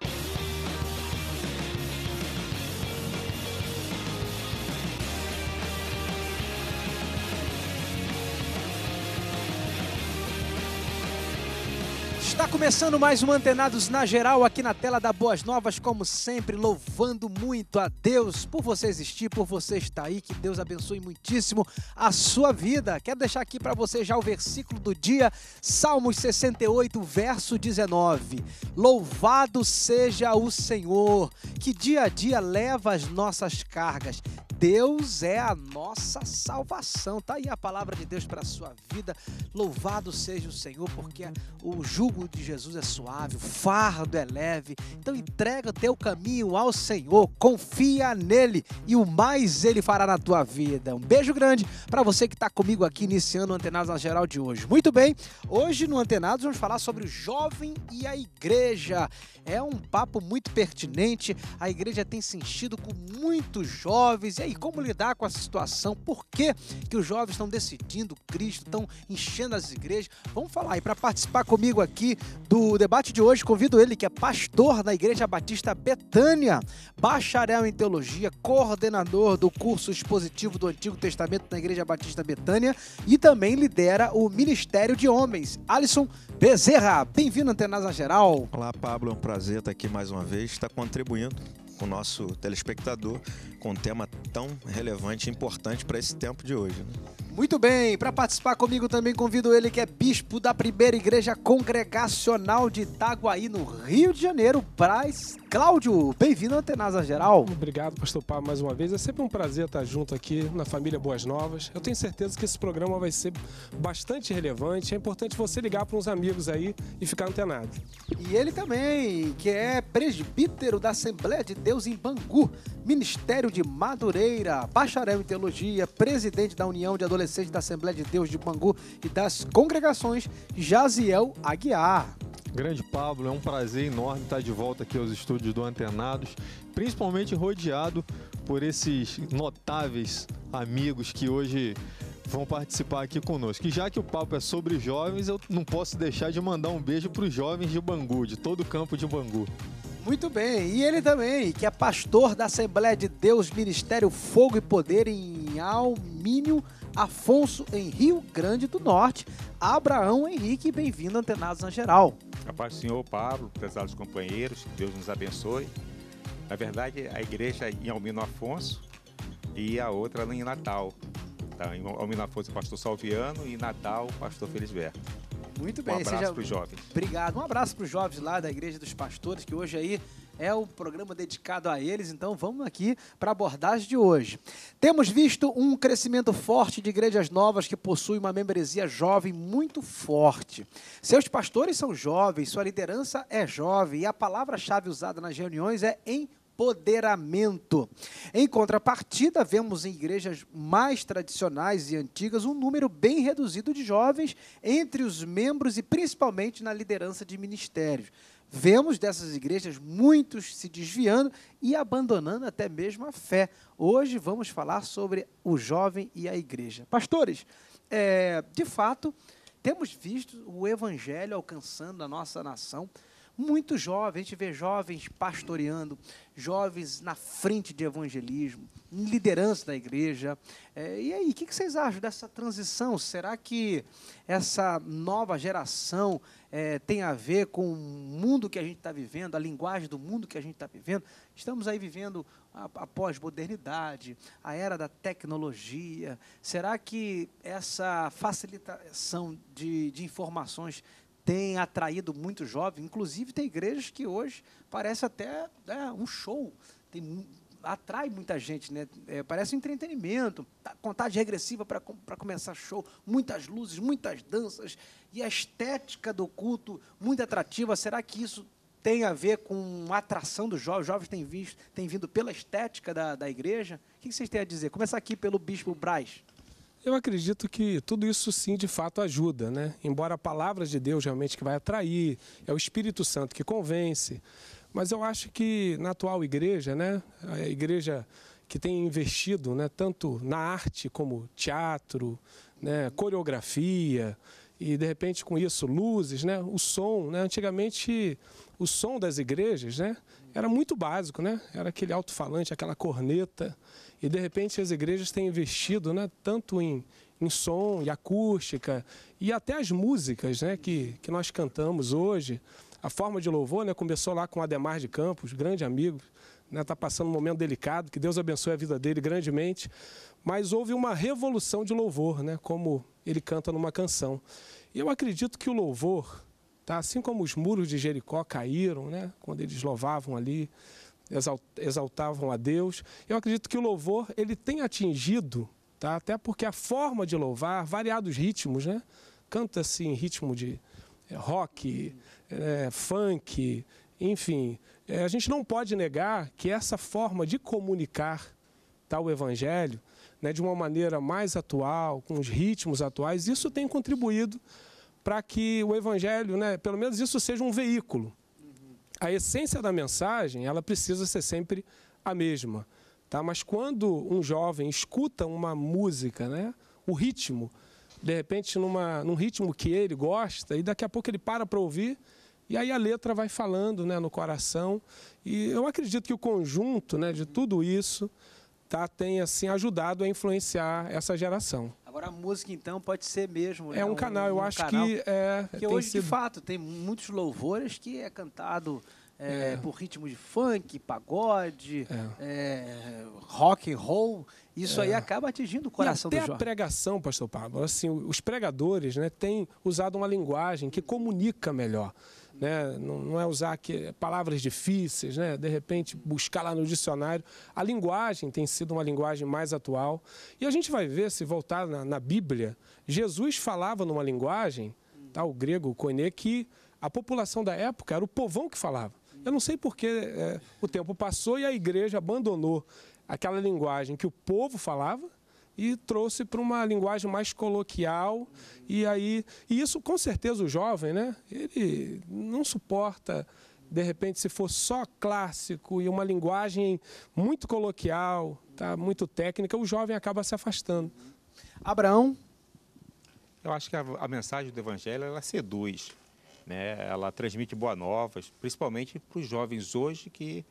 you Tá começando mais um Antenados na Geral aqui na tela da Boas Novas, como sempre, louvando muito a Deus por você existir, por você estar aí, que Deus abençoe muitíssimo a sua vida. Quero deixar aqui para você já o versículo do dia, Salmos 68, verso 19. Louvado seja o Senhor, que dia a dia leva as nossas cargas. Deus é a nossa salvação. Tá aí a palavra de Deus para sua vida. Louvado seja o Senhor, porque o jugo de Jesus é suave, o fardo é leve. Então entrega o teu caminho ao Senhor, confia nele e o mais ele fará na tua vida. Um beijo grande para você que está comigo aqui iniciando o Antenados na Geral de hoje. Muito bem, hoje no Antenados vamos falar sobre o jovem e a igreja. É um papo muito pertinente. A igreja tem se com muitos jovens. E aí, como lidar com essa situação? Por que, que os jovens estão decidindo Cristo, estão enchendo as igrejas? Vamos falar. E para participar comigo aqui, do debate de hoje, convido ele, que é pastor da Igreja Batista Betânia, bacharel em teologia, coordenador do curso expositivo do Antigo Testamento na Igreja Batista Betânia e também lidera o Ministério de Homens. Alisson Bezerra, bem-vindo, Antenasa Geral. Olá, Pablo, é um prazer estar aqui mais uma vez, estar contribuindo com o nosso telespectador com um tema tão relevante e importante para esse tempo de hoje. Né? Muito bem, para participar comigo também convido ele que é bispo da primeira igreja congregacional de Itaguaí, no Rio de Janeiro, Braz Cláudio. Bem-vindo à Antenasa Geral. Obrigado, pastor Pablo, mais uma vez. É sempre um prazer estar junto aqui na família Boas Novas. Eu tenho certeza que esse programa vai ser bastante relevante. É importante você ligar para uns amigos aí e ficar antenado. E ele também, que é presbítero da Assembleia de Deus em Bangu, Ministério de Madureira, bacharel em Teologia, presidente da União de Adolescentes adolescente da Assembleia de Deus de Bangu e das congregações Jaziel Aguiar. Grande Pablo, é um prazer enorme estar de volta aqui aos estúdios do Antenados, principalmente rodeado por esses notáveis amigos que hoje vão participar aqui conosco. E já que o papo é sobre jovens, eu não posso deixar de mandar um beijo para os jovens de Bangu, de todo o campo de Bangu. Muito bem, e ele também, que é pastor da Assembleia de Deus Ministério Fogo e Poder em Almínio, Afonso em Rio Grande do Norte, Abraão Henrique, bem-vindo Antenados na Geral. Rapaz, do Senhor Pablo, prezados companheiros, Deus nos abençoe. Na verdade, a igreja em Almino Afonso e a outra em Natal. Tá, em Almino Afonso, pastor Salviano e Natal, pastor Felisberto. Muito bem. Um abraço para os jovens. Obrigado. Um abraço para os jovens lá da Igreja dos Pastores, que hoje aí é o programa dedicado a eles, então vamos aqui para a abordagem de hoje. Temos visto um crescimento forte de igrejas novas que possuem uma membresia jovem muito forte. Seus pastores são jovens, sua liderança é jovem e a palavra-chave usada nas reuniões é em empoderamento. Em contrapartida, vemos em igrejas mais tradicionais e antigas um número bem reduzido de jovens entre os membros e principalmente na liderança de ministérios vemos dessas igrejas muitos se desviando e abandonando até mesmo a fé. Hoje vamos falar sobre o jovem e a igreja. Pastores, é, de fato, temos visto o evangelho alcançando a nossa nação muito jovem, a gente vê jovens pastoreando, jovens na frente de evangelismo, em liderança da igreja. É, e aí, o que, que vocês acham dessa transição? Será que essa nova geração é, tem a ver com o mundo que a gente está vivendo, a linguagem do mundo que a gente está vivendo. Estamos aí vivendo a, a pós-modernidade, a era da tecnologia. Será que essa facilitação de, de informações tem atraído muito jovem? Inclusive, tem igrejas que hoje parece até é, um show. Tem atrai muita gente, né? É, parece um entretenimento, tá, contagem regressiva para começar show, muitas luzes, muitas danças, e a estética do culto muito atrativa. Será que isso tem a ver com a atração dos jovens? Os jovens têm, visto, têm vindo pela estética da, da igreja? O que vocês têm a dizer? Começar aqui pelo Bispo Braz. Eu acredito que tudo isso sim de fato ajuda, né? Embora a palavra de Deus realmente que vai atrair, é o Espírito Santo que convence. Mas eu acho que na atual igreja, né, a igreja que tem investido né, tanto na arte como teatro, né, coreografia e de repente com isso luzes, né, o som, né, antigamente o som das igrejas, né, era muito básico, né, era aquele alto-falante, aquela corneta e de repente as igrejas têm investido, né, tanto em, em som e acústica e até as músicas, né, que, que nós cantamos hoje, a forma de louvor né, começou lá com Ademar de Campos, grande amigo, está né, passando um momento delicado, que Deus abençoe a vida dele grandemente. Mas houve uma revolução de louvor, né, como ele canta numa canção. E eu acredito que o louvor, tá, assim como os muros de Jericó caíram, né, quando eles louvavam ali, exaltavam a Deus, eu acredito que o louvor ele tem atingido, tá, até porque a forma de louvar, variados ritmos, né, canta-se em ritmo de eh, rock, é, funk, enfim. É, a gente não pode negar que essa forma de comunicar tá, o Evangelho, né, de uma maneira mais atual, com os ritmos atuais, isso tem contribuído para que o Evangelho, né, pelo menos isso seja um veículo. A essência da mensagem, ela precisa ser sempre a mesma. Tá? Mas quando um jovem escuta uma música, né, o ritmo, de repente numa, num ritmo que ele gosta, e daqui a pouco ele para para ouvir e aí a letra vai falando né, no coração. E eu acredito que o conjunto né, de tudo isso tá, tem assim ajudado a influenciar essa geração. Agora a música então pode ser mesmo. É né? um canal, eu um acho canal que é. Porque hoje sido... de fato tem muitos louvores que é cantado é, é. por ritmo de funk, pagode, é. é rock and roll. Isso aí é. acaba atingindo o coração e até do jovem. a pregação, Pastor Pablo. Assim, os pregadores, né, têm usado uma linguagem que comunica melhor né? não, não é usar que, palavras difíceis, né? de repente buscar lá no dicionário. A linguagem tem sido uma linguagem mais atual. E a gente vai ver, se voltar na, na Bíblia, Jesus falava numa linguagem, tá? o grego, o koine, que a população da época era o povão que falava. Eu não sei porque é, o tempo passou e a igreja abandonou aquela linguagem que o povo falava e trouxe para uma linguagem mais coloquial. E aí, e isso com certeza o jovem, né? Ele não suporta de repente se for só clássico e uma linguagem muito coloquial, tá muito técnica, o jovem acaba se afastando. Abraão, eu acho que a, a mensagem do evangelho ela seduz, né? Ela transmite boas novas, principalmente para os jovens hoje que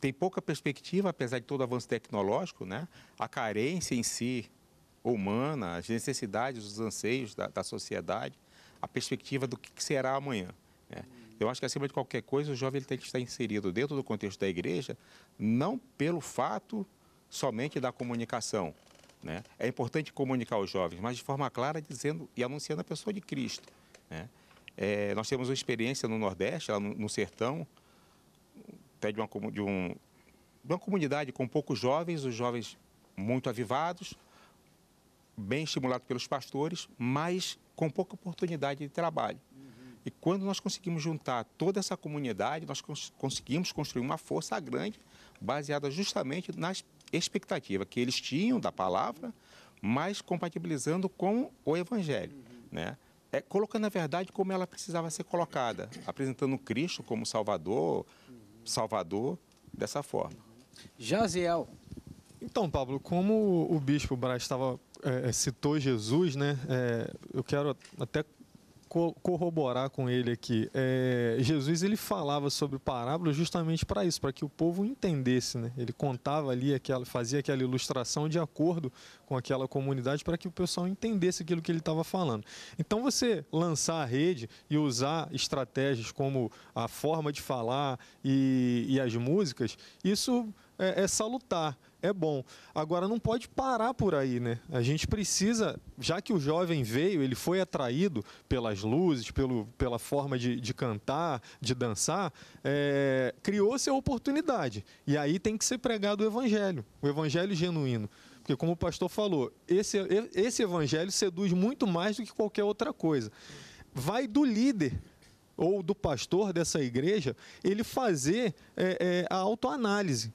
tem pouca perspectiva, apesar de todo o avanço tecnológico, né? a carência em si, humana, as necessidades, os anseios da, da sociedade, a perspectiva do que será amanhã. Né? Eu acho que, acima de qualquer coisa, o jovem tem que estar inserido dentro do contexto da igreja, não pelo fato somente da comunicação. Né? É importante comunicar aos jovens, mas de forma clara, dizendo e anunciando a pessoa de Cristo. Né? É, nós temos uma experiência no Nordeste, lá no, no Sertão, até de uma, de, um, de uma comunidade com poucos jovens, os jovens muito avivados, bem estimulados pelos pastores, mas com pouca oportunidade de trabalho. Uhum. E quando nós conseguimos juntar toda essa comunidade, nós cons conseguimos construir uma força grande, baseada justamente na expectativa que eles tinham da palavra, mas compatibilizando com o Evangelho, uhum. né? É, colocando a verdade como ela precisava ser colocada, apresentando Cristo como Salvador, Salvador dessa forma. Jaziel. Então, Pablo, como o bispo Braz é, é, citou Jesus, né, é, eu quero até co corroborar com ele aqui. É, Jesus ele falava sobre parábolas justamente para isso, para que o povo entendesse, né? Ele contava ali aquela, fazia aquela ilustração de acordo com aquela comunidade para que o pessoal entendesse aquilo que ele estava falando. Então você lançar a rede e usar estratégias como a forma de falar e, e as músicas, isso é, é salutar é bom. Agora, não pode parar por aí, né? A gente precisa, já que o jovem veio, ele foi atraído pelas luzes, pelo, pela forma de, de cantar, de dançar, é, criou-se a oportunidade. E aí tem que ser pregado o evangelho, o evangelho genuíno. Porque, como o pastor falou, esse, esse evangelho seduz muito mais do que qualquer outra coisa. Vai do líder ou do pastor dessa igreja ele fazer é, é, a autoanálise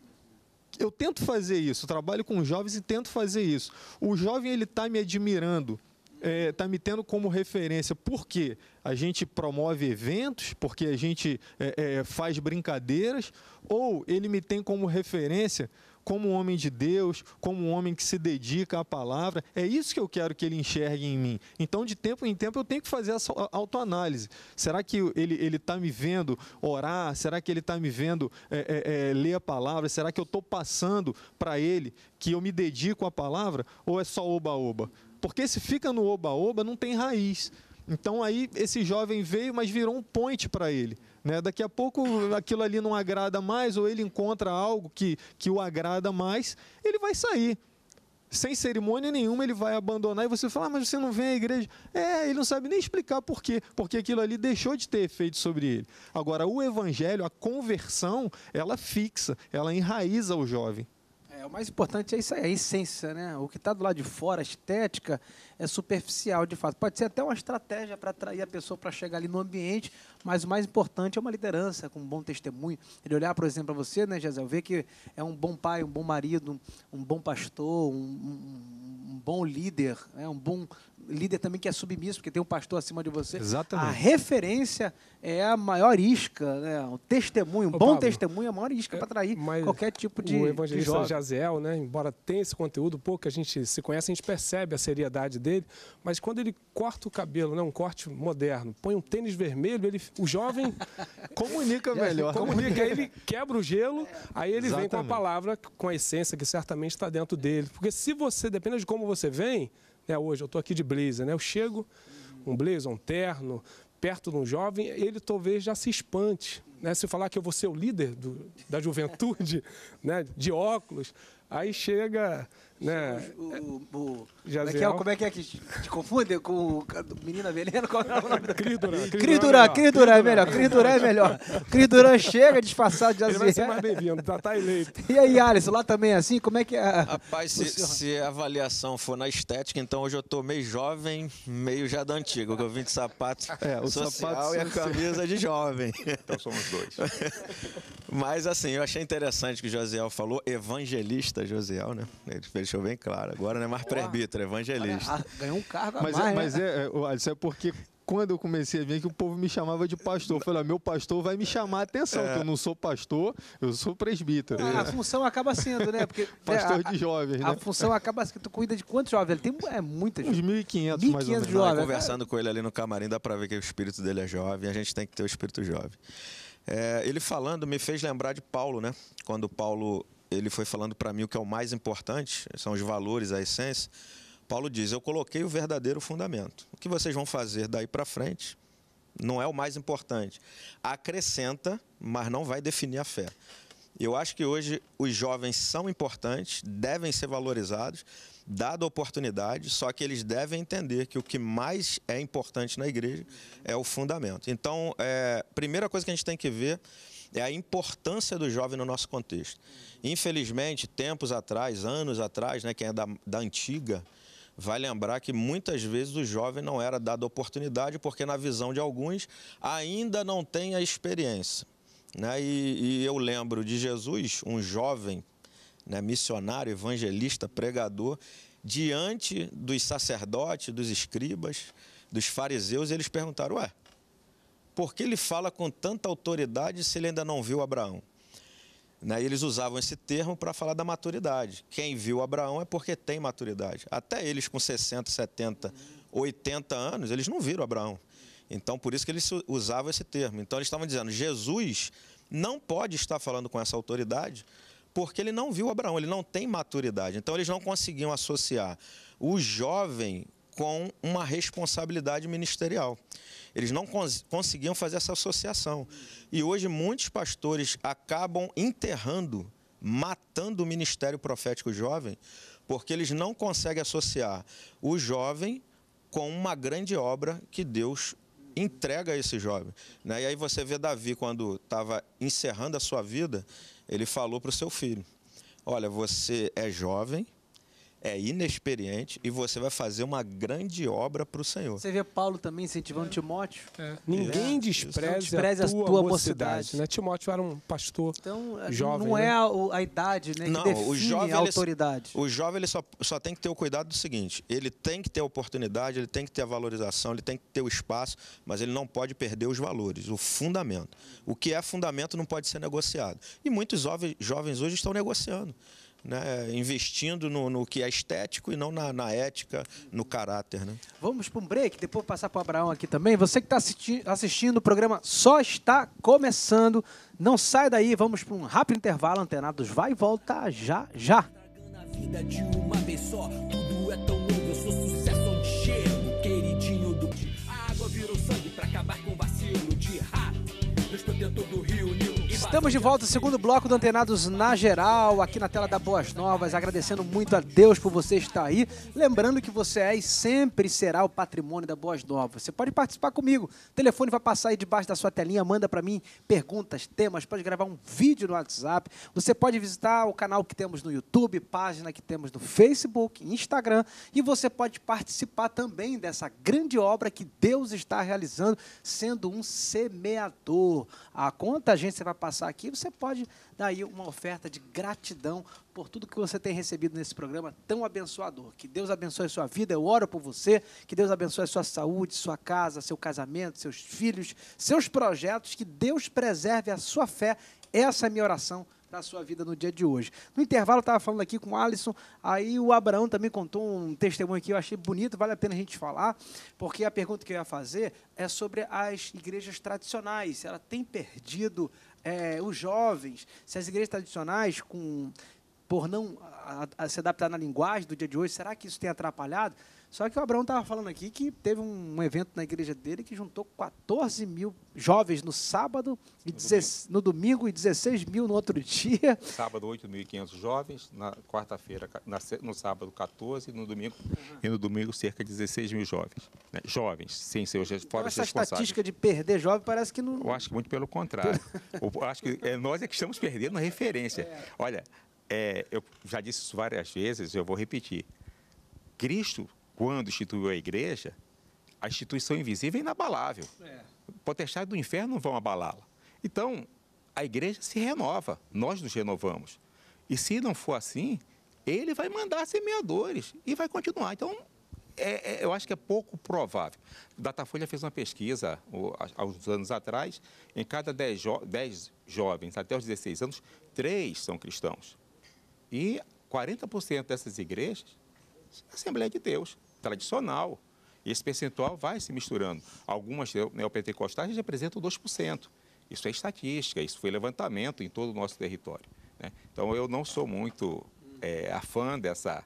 eu tento fazer isso, trabalho com jovens e tento fazer isso. O jovem ele está me admirando, está é, me tendo como referência porque a gente promove eventos, porque a gente é, é, faz brincadeiras, ou ele me tem como referência como homem de Deus, como um homem que se dedica à palavra. É isso que eu quero que ele enxergue em mim. Então, de tempo em tempo, eu tenho que fazer essa autoanálise. Será que ele está me vendo orar? Será que ele está me vendo é, é, é, ler a palavra? Será que eu estou passando para ele que eu me dedico à palavra? Ou é só oba-oba? Porque se fica no oba-oba, não tem raiz. Então aí esse jovem veio, mas virou um ponte para ele. Né? Daqui a pouco aquilo ali não agrada mais, ou ele encontra algo que, que o agrada mais, ele vai sair. Sem cerimônia nenhuma, ele vai abandonar e você fala, ah, mas você não vem à igreja. É, ele não sabe nem explicar por quê, porque aquilo ali deixou de ter efeito sobre ele. Agora, o evangelho, a conversão, ela fixa, ela enraiza o jovem. É, o mais importante é isso aí, a essência, né? O que está do lado de fora, a estética, é superficial, de fato. Pode ser até uma estratégia para atrair a pessoa para chegar ali no ambiente, mas o mais importante é uma liderança com um bom testemunho. Ele olhar, por exemplo, para você, né, Gisele, ver que é um bom pai, um bom marido, um, um bom pastor, um, um, um bom líder, né? um bom líder também que é submisso, porque tem um pastor acima de você. Exatamente. A referência é a maior isca, né? O testemunho, um Ô, bom Pablo, testemunho é a maior isca é, para atrair qualquer tipo de. O evangelista de Jaziel, né? Embora tenha esse conteúdo, pouco a gente se conhece, a gente percebe a seriedade dele, mas quando ele corta o cabelo, né? Um corte moderno, põe um tênis vermelho, ele, o jovem comunica melhor. Comunica, aí ele quebra o gelo, aí ele Exatamente. vem com a palavra, com a essência que certamente está dentro dele. Porque se você, dependendo de como você vem, né, hoje eu estou aqui de blazer, né? Eu chego, um blazer, um terno, perto de um jovem, ele talvez já se espante. Né? Se falar que eu vou ser o líder do, da juventude, né? de óculos, aí chega né? O, é. o, o, é é? como, é que é, que te confunde com o Menina Veneno? Qual é o nome do Duran. Cris Duran, é melhor. Cris Duran é melhor. Cris chega disfarçado de Jaziel. Ele vai ser mais bem-vindo, tá, tá eleito. E aí, Alisson, lá também é assim? Como é que é? Rapaz, se, se, a avaliação for na estética, então hoje eu tô meio jovem, meio já da antiga, que eu vim de sapato é, o social sapato e a camisa de jovem. Então somos dois. Mas assim, eu achei interessante que o Josiel falou, evangelista Josiel, né? Ele fez deixou bem claro. Agora não é mais presbítero, é evangelista. Ah, ganhou um cargo a mas é, mais, né? é, mas é, é, isso é porque quando eu comecei a vir o povo me chamava de pastor. Eu falei, meu pastor vai me chamar a atenção, é. que eu não sou pastor, eu sou presbítero. Ah, é. A função acaba sendo, né? Porque, pastor é, a, de jovens, a, né? A função acaba sendo, tu cuida de quantos jovens? Ele tem é, muita Uns 1.500, mais ou menos. Jovens. Conversando com ele ali no camarim, dá para ver que o espírito dele é jovem, a gente tem que ter o espírito jovem. É, ele falando me fez lembrar de Paulo, né? Quando Paulo ele foi falando para mim o que é o mais importante, são os valores, a essência. Paulo diz: Eu coloquei o verdadeiro fundamento. O que vocês vão fazer daí para frente não é o mais importante. Acrescenta, mas não vai definir a fé. Eu acho que hoje os jovens são importantes, devem ser valorizados, dada a oportunidade, só que eles devem entender que o que mais é importante na igreja é o fundamento. Então, é, primeira coisa que a gente tem que ver é a importância do jovem no nosso contexto. Infelizmente, tempos atrás, anos atrás, né, quem é da, da antiga, vai lembrar que muitas vezes o jovem não era dado oportunidade, porque na visão de alguns ainda não tem a experiência. Né? E, e eu lembro de Jesus, um jovem né, missionário, evangelista, pregador, diante dos sacerdotes, dos escribas, dos fariseus, eles perguntaram: Ué, por que ele fala com tanta autoridade se ele ainda não viu Abraão? Né? Eles usavam esse termo para falar da maturidade. Quem viu Abraão é porque tem maturidade. Até eles com 60, 70, 80 anos, eles não viram Abraão. Então, por isso que eles usavam esse termo. Então, eles estavam dizendo: Jesus não pode estar falando com essa autoridade porque ele não viu Abraão, ele não tem maturidade. Então, eles não conseguiam associar o jovem com uma responsabilidade ministerial. Eles não cons conseguiam fazer essa associação. E hoje muitos pastores acabam enterrando, matando o ministério profético jovem, porque eles não conseguem associar o jovem com uma grande obra que Deus entrega a esse jovem. Né? E aí você vê Davi, quando estava encerrando a sua vida, ele falou para o seu filho: Olha, você é jovem, é inexperiente e você vai fazer uma grande obra para o Senhor. Você vê Paulo também incentivando é. Timóteo? É. Ninguém é. despreza, despreza a tua, tua mocidade. mocidade. Né? Timóteo era um pastor então, jovem. Não né? é a, a, idade né, não, que define o jovem, a autoridade. Ele, o jovem ele só, só tem que ter o cuidado do seguinte, ele tem que ter a oportunidade, ele tem que ter a valorização, ele tem que ter o espaço, mas ele não pode perder os valores, o fundamento. O que é fundamento não pode ser negociado. E muitos jovens, jovens hoje estão negociando né, investindo no, no, que é estético e não na, na ética, no caráter. Né? Vamos para um break, depois passar para o Abraão aqui também. Você que está assisti assistindo, o programa só está começando. Não sai daí, vamos para um rápido intervalo. Antenados vai e volta já, já. É acabar com vacilo de rato, eu estou dentro do rio. Estamos de volta, segundo bloco do Antenados na Geral, aqui na tela da Boas Novas, agradecendo muito a Deus por você estar aí. Lembrando que você é e sempre será o patrimônio da Boas Novas. Você pode participar comigo. O telefone vai passar aí debaixo da sua telinha, manda para mim perguntas, temas, pode gravar um vídeo no WhatsApp. Você pode visitar o canal que temos no YouTube, página que temos no Facebook, Instagram, e você pode participar também dessa grande obra que Deus está realizando, sendo um semeador. A conta a gente vai passar passar aqui, você pode dar aí uma oferta de gratidão por tudo que você tem recebido nesse programa tão abençoador. Que Deus abençoe a sua vida, eu oro por você, que Deus abençoe a sua saúde, sua casa, seu casamento, seus filhos, seus projetos, que Deus preserve a sua fé. Essa é a minha oração para a sua vida no dia de hoje. No intervalo, eu estava falando aqui com o Alisson, aí o Abraão também contou um testemunho que eu achei bonito, vale a pena a gente falar, porque a pergunta que eu ia fazer é sobre as igrejas tradicionais. Ela tem perdido é, os jovens, se as igrejas tradicionais, com, por não a, a, se adaptar na linguagem do dia de hoje, será que isso tem atrapalhado? Só que o Abraão estava falando aqui que teve um, um, evento na igreja dele que juntou 14 mil jovens no sábado, no, dezess, domingo. no domingo. e 16 mil no outro dia. Sábado, 8.500 jovens, na quarta-feira, no sábado, 14, no domingo, uhum. e no domingo, cerca de 16 mil jovens. Né? Jovens, sem seus então, fora essa estatística de perder jovem parece que não... Eu acho que muito pelo contrário. Eu acho que é, nós é que estamos perdendo a referência. É. Olha, é, eu já disse isso várias vezes, eu vou repetir. Cristo, quando instituiu a igreja, a instituição invisível é inabalável. É. Potestade do inferno não vão abalá-la. Então, a igreja se renova, nós nos renovamos. E se não for assim, ele vai mandar semeadores e vai continuar. Então, é, é, eu acho que é pouco provável. Datafolha fez uma pesquisa o, há uns anos atrás, em cada 10 jo jovens até os 16 anos, três são cristãos. E 40% dessas igrejas são Assembleia de Deus, tradicional. E esse percentual vai se misturando. Algumas neopentecostais representam 2%. Isso é estatística, isso foi levantamento em todo o nosso território. Né? Então, eu não sou muito é, afã dessa,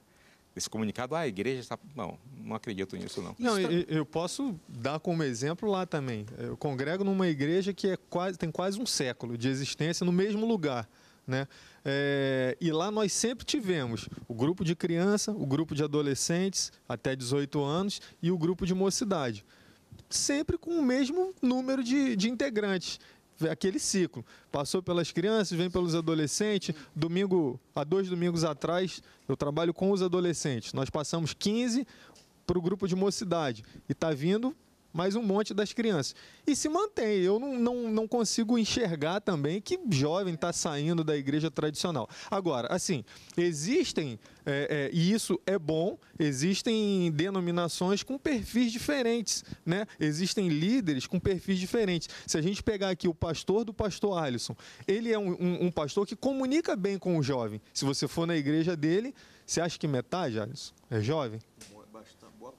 desse comunicado, ah, a igreja está. Não, não acredito nisso, não. Não, eu, eu, posso dar como exemplo lá também. Eu congrego numa igreja que é quase, tem quase um século de existência no mesmo lugar. Né? É, e lá nós sempre tivemos o grupo de criança, o grupo de adolescentes até 18 anos e o grupo de mocidade. Sempre com o mesmo número de, de integrantes aquele ciclo. Passou pelas crianças, vem pelos adolescentes. Domingo, há dois domingos atrás, eu trabalho com os adolescentes. Nós passamos 15 para o grupo de mocidade. E está vindo mas um monte das crianças. E se mantém. Eu não, não, não consigo enxergar também que jovem está saindo da igreja tradicional. Agora, assim, existem, é, é, e isso é bom, existem denominações com perfis diferentes, né? Existem líderes com perfis diferentes. Se a gente pegar aqui o pastor do pastor Alisson, ele é um, um, um pastor que comunica bem com o jovem. Se você for na igreja dele, você acha que metade, Alisson, é jovem?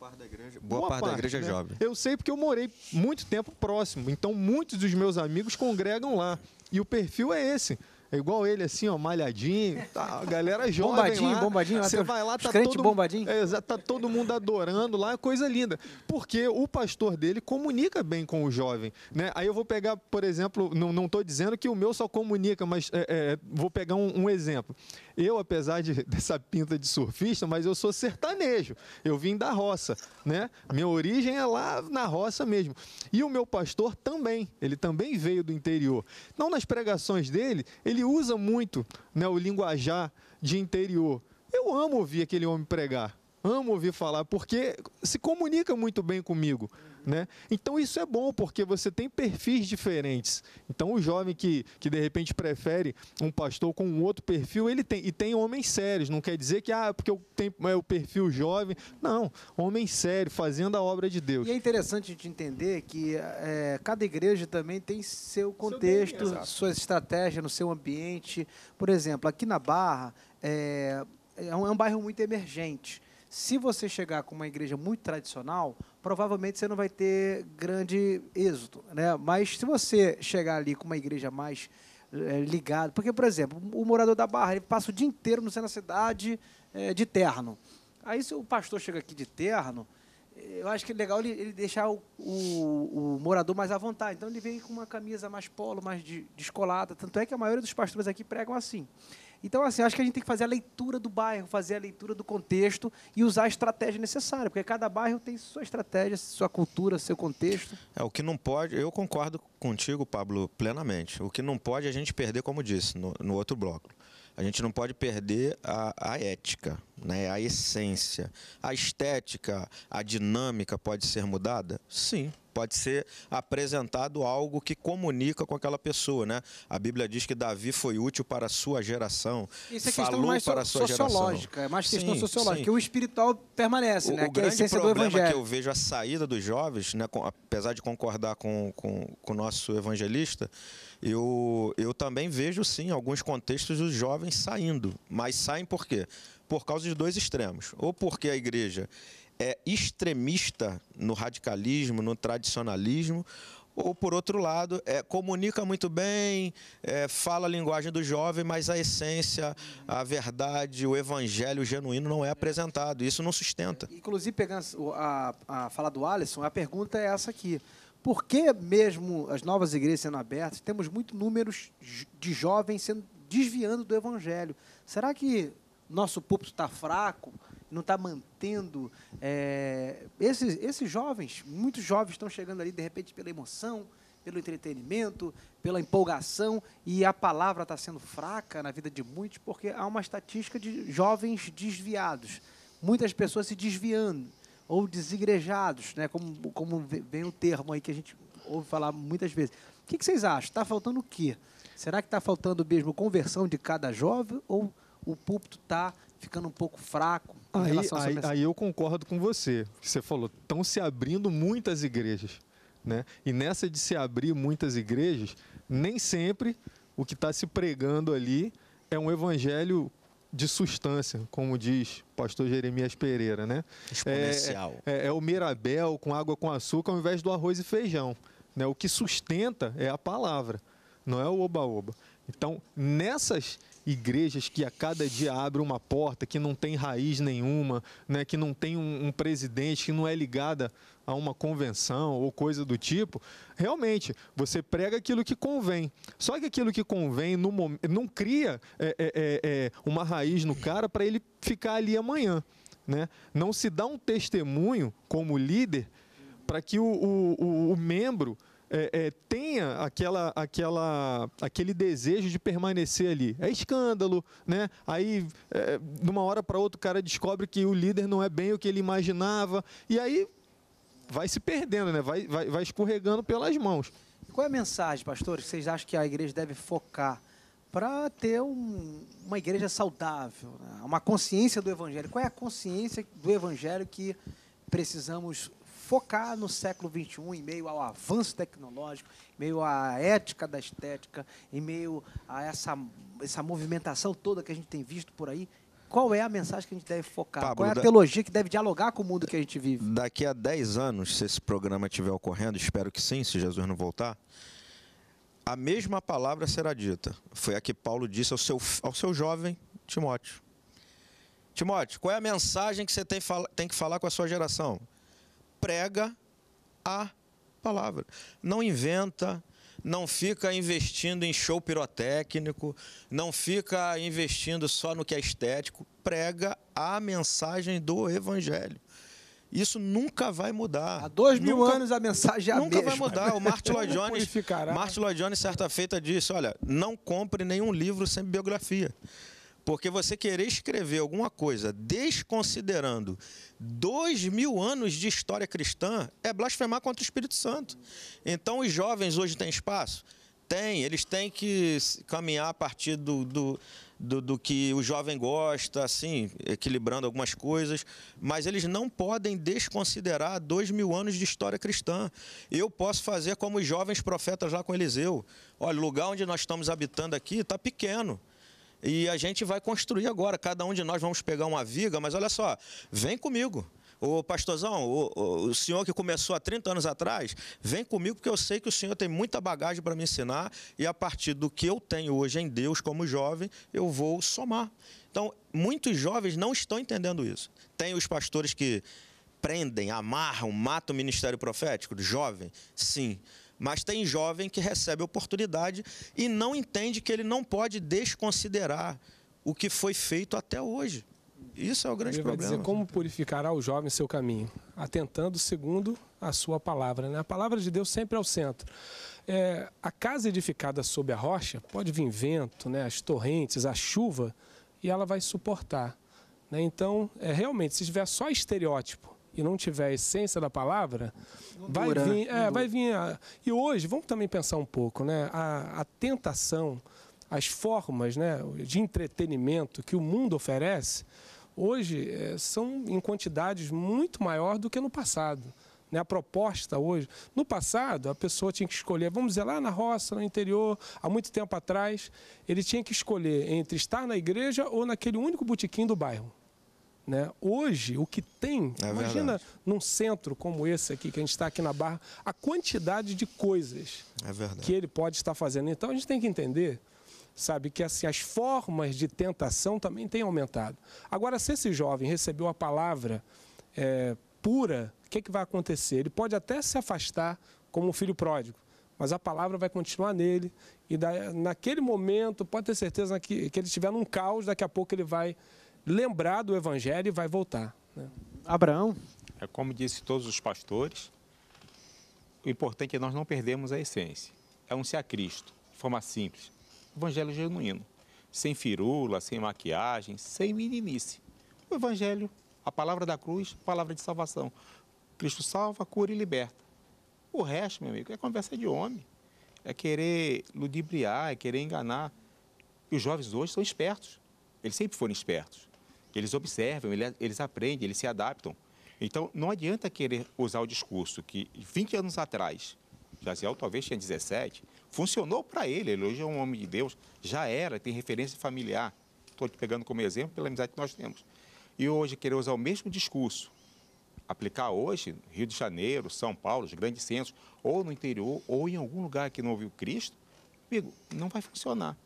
parte da igreja. Boa, boa parte, parte, da igreja né? jovem. Eu sei porque eu morei muito tempo próximo, então muitos dos meus amigos congregam lá. E o perfil é esse. É igual ele, assim, ó, malhadinho, tá, a galera jovem Bombadinho, lá, bombadinho. Você vai lá, tá todo, bombadinho. É, tá todo mundo adorando lá, coisa linda. Porque o pastor dele comunica bem com o jovem, né? Aí eu vou pegar, por exemplo, não, não tô dizendo que o meu só comunica, mas é, é, vou pegar um, um exemplo. Eu, apesar de, dessa pinta de surfista, mas eu sou sertanejo. Eu vim da roça, né? A minha origem é lá na roça mesmo. E o meu pastor também, ele também veio do interior. Não nas pregações dele, ele usa muito né, o linguajar de interior. Eu amo ouvir aquele homem pregar, amo ouvir falar, porque se comunica muito bem comigo. Né? Então isso é bom, porque você tem perfis diferentes. Então o jovem que, que de repente prefere um pastor com um outro perfil, ele tem. E tem homens sérios, não quer dizer que, ah, é porque eu tenho é o perfil jovem. Não, homem sério, fazendo a obra de Deus. E é interessante a gente entender que é, cada igreja também tem seu contexto, seu sua estratégia no seu ambiente. Por exemplo, aqui na Barra, é, é um, é um bairro muito emergente. Se você chegar com uma igreja muito tradicional, provavelmente você não vai ter grande êxito, né? Mas se você chegar ali com uma igreja mais é, ligada, porque por exemplo, o morador da Barra ele passa o dia inteiro não centro da cidade é, de terno. Aí se o pastor chega aqui de terno, eh, eu acho que é legal ele, ele deixar o, o, o, morador mais à vontade. Então ele vem com uma camisa mais polo, mais de, descolada. Tanto é que a maioria dos pastores aqui pregam assim. Então, assim, acho que a gente tem que fazer a leitura do bairro, fazer a leitura do contexto e usar a estratégia necessária, porque cada bairro tem sua estratégia, sua cultura, seu contexto. É, o que não pode, eu concordo contigo, Pablo, plenamente. O que não pode é a gente perder, como disse, no, no outro bloco. A gente não pode perder a, a ética, né? a essência. A estética, a dinâmica pode ser mudada? Sim, pode ser apresentado algo que comunica com aquela pessoa, né? A Bíblia diz que Davi foi útil para a sua geração, Isso é falou mais para a sua sociológica, geração. É mais questão sim, sociológica, sim. o espiritual permanece, o, né? O que é grande é problema que eu vejo a saída dos jovens, né, apesar de concordar com, com, com o nosso evangelista, eu, eu também vejo, sim, alguns contextos os jovens saindo. Mas saem por quê? Por causa dos dois extremos. Ou porque a igreja é extremista no radicalismo, no tradicionalismo, ou por outro lado, é, comunica muito bem, é, fala a linguagem do jovem, mas a essência, a verdade, o evangelho genuíno não é apresentado. Isso não sustenta. Inclusive, pegando a, a fala do Alisson, a pergunta é essa aqui. Por que mesmo as novas igrejas sendo abertas, temos muitos números de jovens sendo desviando do evangelho? Será que nosso púlpito está fraco? Não está mantendo é, esses, esses jovens, muitos jovens estão chegando ali de repente pela emoção, pelo entretenimento, pela empolgação, e a palavra está sendo fraca na vida de muitos, porque há uma estatística de jovens desviados, muitas pessoas se desviando ou desigrejados, né? como, como vem o termo aí que a gente ouve falar muitas vezes. O que, que vocês acham? Está faltando o quê? Será que está faltando mesmo conversão de cada jovem ou o púlpito está ficando um pouco fraco? Aí, aí, aí eu concordo com você. Você falou, estão se abrindo muitas igrejas. Né? E nessa de se abrir muitas igrejas, nem sempre o que está se pregando ali é um evangelho de substância, como diz pastor Jeremias Pereira, né? Exponencial. É, é, é, é, o Mirabel com água com açúcar ao invés do arroz e feijão. Né? O que sustenta é a palavra, não é o oba-oba. Então, nessas igrejas que a cada dia abre uma porta, que não tem raiz nenhuma, né? que não tem um, um presidente, que não é ligada a uma convenção ou coisa do tipo, realmente você prega aquilo que convém. Só que aquilo que convém no não cria é, é, é, é, uma raiz no cara para ele ficar ali amanhã. Né? Não se dá um testemunho como líder para que o, o, o membro é, é, tenha aquela, aquela, aquele desejo de permanecer ali. É escândalo, né? Aí, é, de uma hora para outra, o cara descobre que o líder não é bem o que ele imaginava, e aí vai se perdendo, né? vai, vai, vai escorregando pelas mãos. qual é a mensagem, pastor? que vocês acham que a igreja deve focar para ter um, uma igreja saudável, né? uma consciência do evangelho? Qual é a consciência do evangelho que precisamos focar no século XXI, em meio ao avanço tecnológico, em meio à ética da estética, em meio a essa, essa movimentação toda que a gente tem visto por aí? qual é a mensagem que a gente deve focar? Pablo, qual é a teologia que deve dialogar com o mundo que a gente vive? Daqui a 10 anos, se esse programa estiver ocorrendo, espero que sim, se Jesus não voltar, a mesma palavra será dita. Foi a que Paulo disse ao seu, ao seu jovem Timóteo. Timóteo, qual é a mensagem que você tem, tem que falar com a sua geração? Prega a palavra. Não inventa, não fica investindo em show pirotécnico, não fica investindo só no que é estético, prega a mensagem do Evangelho. Isso nunca vai mudar. Há dois mil nunca, anos a mensagem é a nunca mesma. Nunca vai mudar. O Martin Lloyd Jones, Martin Lloyd Jones, certa feita, disse, olha, não compre nenhum livro sem biografia. Porque você querer escrever alguma coisa desconsiderando dois mil anos de história cristã é blasfemar contra o Espírito Santo. Então os jovens hoje têm espaço? Tem, eles têm que caminhar a partir do, do, do, do que o jovem gosta, assim, equilibrando algumas coisas, mas eles não podem desconsiderar dois mil anos de história cristã. Eu posso fazer como os jovens profetas lá com Eliseu. Olha, o lugar onde nós estamos habitando aqui está pequeno e a gente vai construir agora, cada um de nós vamos pegar uma viga, mas olha só, vem comigo. Ô pastorzão, o, o, o, senhor que começou há 30 anos atrás, vem comigo porque eu sei que o senhor tem muita bagagem para me ensinar e a partir do que eu tenho hoje em Deus como jovem, eu vou somar. Então, muitos jovens não estão entendendo isso. Tem os pastores que prendem, amarram, matam o ministério profético, jovem, sim. Mas tem jovem que recebe oportunidade e não entende que ele não pode desconsiderar o que foi feito até hoje. Isso é o grande ele vai problema. Dizer, como purificará o jovem seu caminho? Atentando segundo a sua palavra. Né? A palavra de Deus sempre é o centro. É, a casa edificada sob a rocha, pode vir vento, né? as torrentes, a chuva, e ela vai suportar. Né? Então, é, realmente, se tiver só estereótipo, e não tiver a essência da palavra, vai né? vir. É, vai vir a... E hoje, vamos também pensar um pouco, né? A, a tentação, as formas né, de entretenimento que o mundo oferece, hoje é, são em quantidades muito maior do que no passado. Né, a proposta hoje. No passado, a pessoa tinha que escolher, vamos dizer, lá na roça, no interior, há muito tempo atrás, ele tinha que escolher entre estar na igreja ou naquele único botequim do bairro. Né? Hoje, o que tem, é imagina verdade. num centro como esse aqui, que a gente está aqui na Barra, a quantidade de coisas é que ele pode estar fazendo. Então, a gente tem que entender, sabe, que assim, as formas de tentação também têm aumentado. Agora, se esse jovem recebeu a palavra é, pura, o que, é que vai acontecer? Ele pode até se afastar como um filho pródigo, mas a palavra vai continuar nele. E da, naquele momento, pode ter certeza que, que ele estiver num caos, daqui a pouco ele vai lembrar do Evangelho e vai voltar. Né? Abraão? É como disse todos os pastores, o importante é nós não perdermos a essência. É um ser a Cristo, de forma simples. Evangelho genuíno, sem firula, sem maquiagem, sem meninice. O Evangelho, a palavra da cruz, a palavra de salvação. Cristo salva, cura e liberta. O resto, meu amigo, é conversa de homem. É querer ludibriar, é querer enganar. E os jovens hoje são espertos. Eles sempre foram espertos. Eles observam, eles aprendem, eles se adaptam. Então, não adianta querer usar o discurso que 20 anos atrás, Jaziel talvez tinha 17, funcionou para ele, ele hoje é um homem de Deus, já era, tem referência familiar. Estou te pegando como exemplo pela amizade que nós temos. E hoje querer usar o mesmo discurso, aplicar hoje, Rio de Janeiro, São Paulo, os grandes centros, ou no interior, ou em algum lugar que não ouviu Cristo, amigo, não vai funcionar.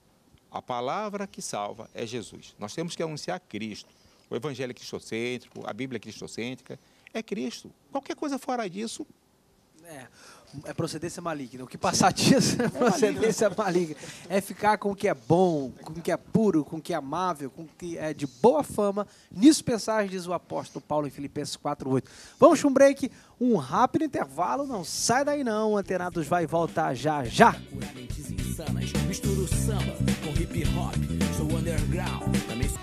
A palavra que salva é Jesus. Nós temos que anunciar Cristo. O evangelho é cristocêntrico, a Bíblia é cristocêntrica, é Cristo. Qualquer coisa fora disso. É é procedência maligna. O que passar disso é, é procedência maligna. É ficar com o que é bom, com o que é puro, com o que é amável, com o que é de boa fama. Nisso pensar, diz o apóstolo Paulo em Filipenses 4,8. Vamos para um break, um rápido intervalo. Não sai daí não, Antenados vai voltar já já. Misturo samba com hip hop, sou underground, também sou...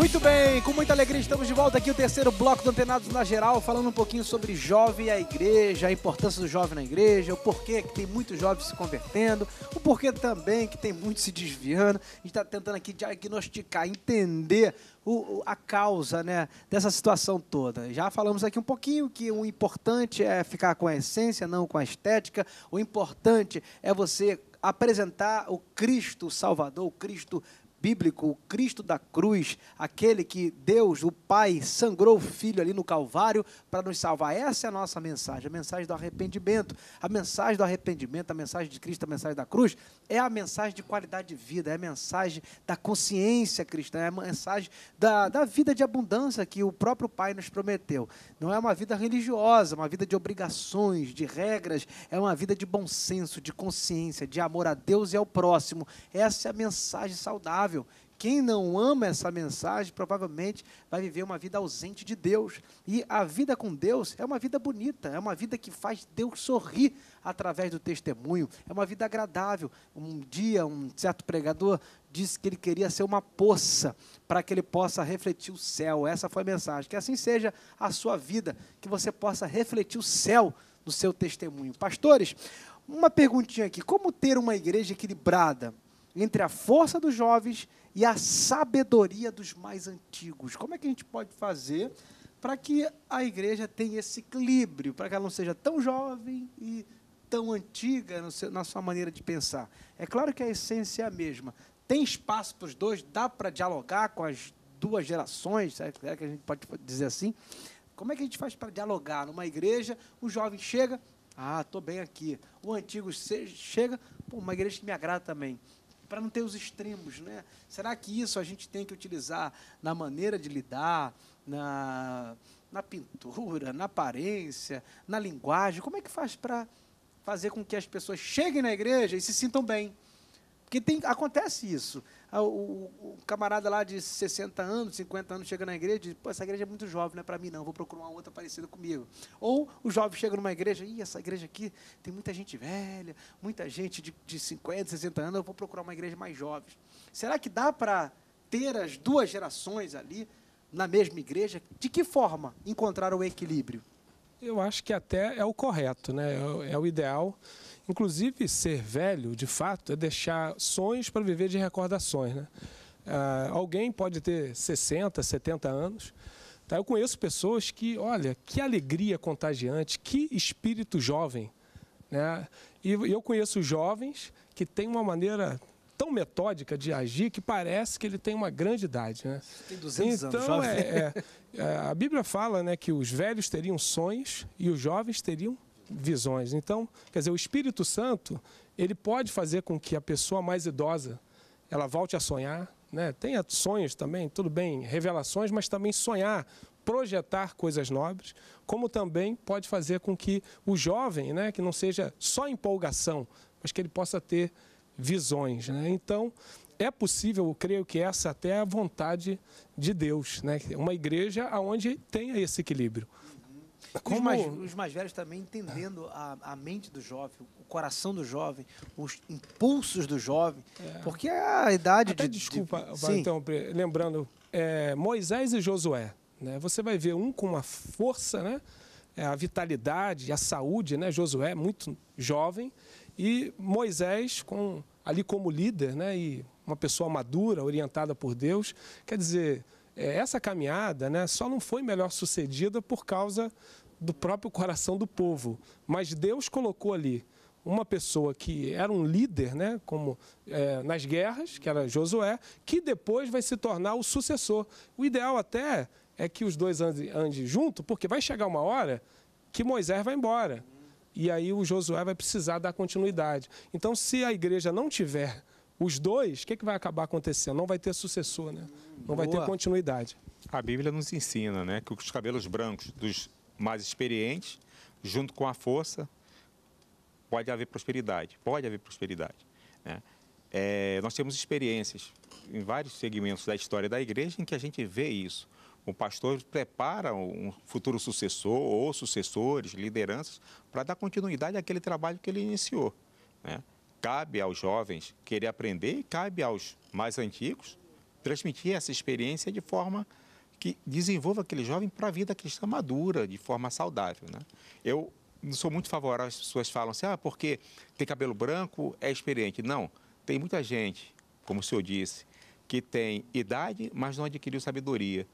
Muito bem, com muita alegria estamos de volta aqui, o terceiro bloco do Antenados na Geral, falando um pouquinho sobre jovem e a igreja, a importância do jovem na igreja, o porquê que tem muitos jovens se convertendo, o porquê também que tem muitos se desviando. A gente está tentando aqui diagnosticar, entender o, a causa né, dessa situação toda. Já falamos aqui um pouquinho que o importante é ficar com a essência, não com a estética. O importante é você apresentar o Cristo Salvador, o Cristo bíblico, o Cristo da cruz, aquele que Deus, o Pai, sangrou o Filho ali no Calvário para nos salvar. Essa é a nossa mensagem, a mensagem do arrependimento. A mensagem do arrependimento, a mensagem de Cristo, a mensagem da cruz, é a mensagem de qualidade de vida, é a mensagem da consciência cristã, é a mensagem da, da vida de abundância que o próprio Pai nos prometeu. Não é uma vida religiosa, é uma vida de obrigações, de regras, é uma vida de bom senso, de consciência, de amor a Deus e ao próximo. Essa é a mensagem saudável quem não ama essa mensagem provavelmente vai viver uma vida ausente de Deus. E a vida com Deus é uma vida bonita, é uma vida que faz Deus sorrir através do testemunho, é uma vida agradável. Um dia, um certo pregador disse que ele queria ser uma poça para que ele possa refletir o céu. Essa foi a mensagem. Que assim seja a sua vida, que você possa refletir o céu no seu testemunho. Pastores, uma perguntinha aqui: como ter uma igreja equilibrada? entre a força dos jovens e a sabedoria dos mais antigos. Como é que a gente pode fazer para que a igreja tenha esse equilíbrio, para que ela não seja tão jovem e tão antiga na sua maneira de pensar? É claro que a essência é a mesma. Tem espaço para os dois, dá para dialogar com as duas gerações, É que a gente pode dizer assim. Como é que a gente faz para dialogar numa igreja? O jovem chega, ah, estou bem aqui. O antigo chega, pô, uma igreja que me agrada também para não ter os extremos, né? Será que isso a gente tem que utilizar na maneira de lidar, na, na pintura, na aparência, na linguagem? Como é que faz para fazer com que as pessoas cheguem na igreja e se sintam bem? Porque tem, acontece isso. Ah, o, o, camarada lá de 60 anos, 50 anos, chega na igreja e diz, pô, essa igreja é muito jovem, não é para mim não, vou procurar uma outra parecida comigo. Ou o jovem chega numa igreja, e essa igreja aqui tem muita gente velha, muita gente de, de 50, 60 anos, eu vou procurar uma igreja mais jovem. Será que dá para ter as duas gerações ali na mesma igreja? De que forma encontrar o equilíbrio? Eu acho que até é o correto, né? é o é ideal. Inclusive, ser velho, de fato, é deixar sonhos para viver de recordações. Né? Ah, alguém pode ter 60, 70 anos. Tá? Eu conheço pessoas que, olha, que alegria contagiante, que espírito jovem. Né? E eu conheço jovens que têm uma maneira tão metódica de agir que parece que ele tem uma grande idade. Né? Tem 200 então, anos. Então, é, é, a Bíblia fala né, que os velhos teriam sonhos e os jovens teriam visões. Então, quer dizer, o Espírito Santo, ele pode fazer com que a pessoa mais idosa, ela volte a sonhar, né? tenha sonhos também, tudo bem, revelações, mas também sonhar, projetar coisas nobres, como também pode fazer com que o jovem, né, que não seja só empolgação, mas que ele possa ter visões. Né? Então, é possível, eu creio que essa até é a vontade de Deus, né? uma igreja onde tenha esse equilíbrio. Como... Os, mais, os mais velhos também entendendo a, a mente do jovem, o coração do jovem, os impulsos do jovem, é. porque é a idade Até de... Desculpa, de... então, lembrando, é, Moisés e Josué, né? você vai ver um com uma força, né? É, a vitalidade, a saúde, né? Josué, muito jovem, e Moisés com ali como líder, né? E uma pessoa madura, orientada por Deus. Quer dizer, é, essa caminhada né, só não foi melhor sucedida por causa do próprio coração do povo. Mas Deus colocou ali uma pessoa que era um líder, né, como é, nas guerras, que era Josué, que depois vai se tornar o sucessor. O ideal até é que os dois andem ande junto, porque vai chegar uma hora que Moisés vai embora. E aí o Josué vai precisar dar continuidade. Então, se a igreja não tiver os dois, o que, é que vai acabar acontecendo? Não vai ter sucessor, né? Não Boa. vai ter continuidade. A Bíblia nos ensina, né, que os cabelos brancos dos mais experientes, junto com a força, pode haver prosperidade. Pode haver prosperidade. Né? É, nós temos experiências em vários segmentos da história da igreja em que a gente vê isso. O pastor prepara um futuro sucessor ou sucessores, lideranças, para dar continuidade àquele trabalho que ele iniciou. Né? Cabe aos jovens querer aprender e cabe aos mais antigos transmitir essa experiência de forma que desenvolva aquele jovem para a vida cristã madura, de forma saudável. Né? Eu não sou muito favorável, às pessoas falam assim, ah, porque tem cabelo branco, é experiente. Não, tem muita gente, como o senhor disse, que tem idade, mas não adquiriu sabedoria.